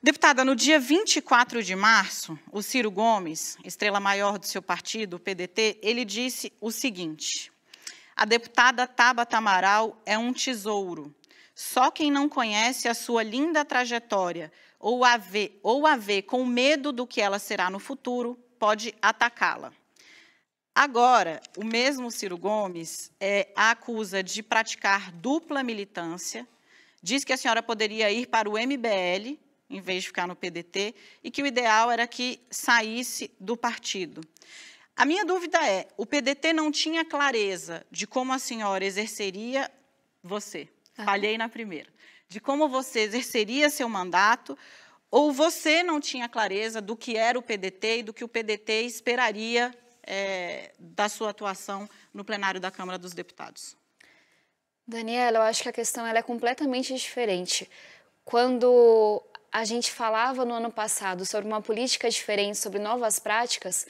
Deputada, no dia 24 de março, o Ciro Gomes, estrela maior do seu partido, o PDT, ele disse o seguinte: a deputada Tabata Amaral é um tesouro. Só quem não conhece a sua linda trajetória ou a ver ou a com medo do que ela será no futuro pode atacá-la. Agora, o mesmo Ciro Gomes é, a acusa de praticar dupla militância, diz que a senhora poderia ir para o MBL em vez de ficar no PDT, e que o ideal era que saísse do partido. A minha dúvida é: o PDT não tinha clareza de como a senhora exerceria você. Ah. Falhei na primeira. De como você exerceria seu mandato, ou você não tinha clareza do que era o PDT e do que o PDT esperaria é, da sua atuação no plenário da Câmara dos Deputados? Daniela, eu acho que a questão é completamente diferente. Quando a gente falava no ano passado sobre uma política diferente, sobre novas práticas,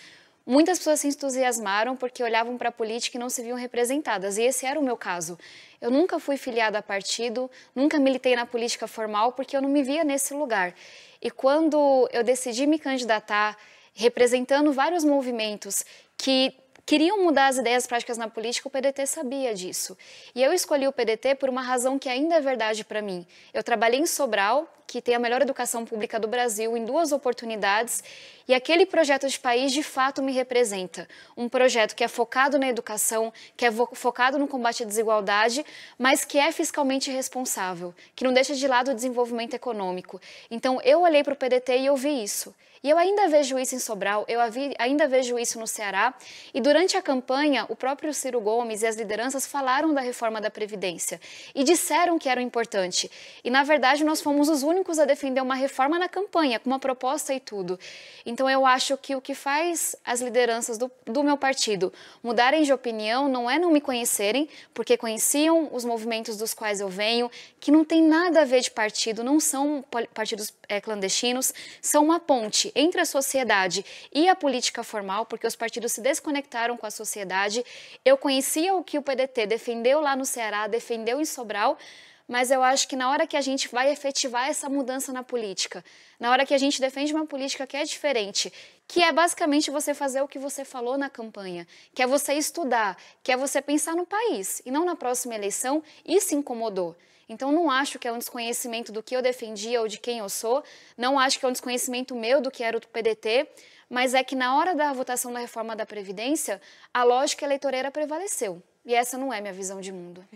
muitas pessoas se entusiasmaram porque olhavam para a política e não se viam representadas. E esse era o meu caso. Eu nunca fui filiada a partido, nunca militei na política formal porque eu não me via nesse lugar. E quando eu decidi me candidatar, representando vários movimentos que queriam mudar as ideias práticas na política, o PDT sabia disso. E eu escolhi o PDT por uma razão que ainda é verdade para mim. Eu trabalhei em Sobral, que tem a melhor educação pública do Brasil, em duas oportunidades, e aquele projeto de país de fato me representa. Um projeto que é focado na educação, que é focado no combate à desigualdade, mas que é fiscalmente responsável, que não deixa de lado o desenvolvimento econômico. Então eu olhei para o PDT e eu vi isso. E eu ainda vejo isso em Sobral, eu ainda vejo isso no Ceará, e durante Durante a campanha, o próprio Ciro Gomes e as lideranças falaram da reforma da Previdência e disseram que era importante. E, na verdade, nós fomos os únicos a defender uma reforma na campanha, com uma proposta e tudo. Então, eu acho que o que faz as lideranças do, do meu partido mudarem de opinião não é não me conhecerem, porque conheciam os movimentos dos quais eu venho, que não tem nada a ver de partido, não são partidos é, clandestinos, são uma ponte entre a sociedade e a política formal, porque os partidos se desconectaram com a sociedade. Eu conhecia o que o PDT defendeu lá no Ceará, defendeu em Sobral, mas eu acho que na hora que a gente vai efetivar essa mudança na política, na hora que a gente defende uma política que é diferente, que é basicamente você fazer o que você falou na campanha, que é você estudar, que é você pensar no país e não na próxima eleição, isso incomodou. Então, não acho que é um desconhecimento do que eu defendia ou de quem eu sou, não acho que é um desconhecimento meu do que era o PDT, mas é que na hora da votação da reforma da Previdência, a lógica eleitoreira prevaleceu. E essa não é minha visão de mundo.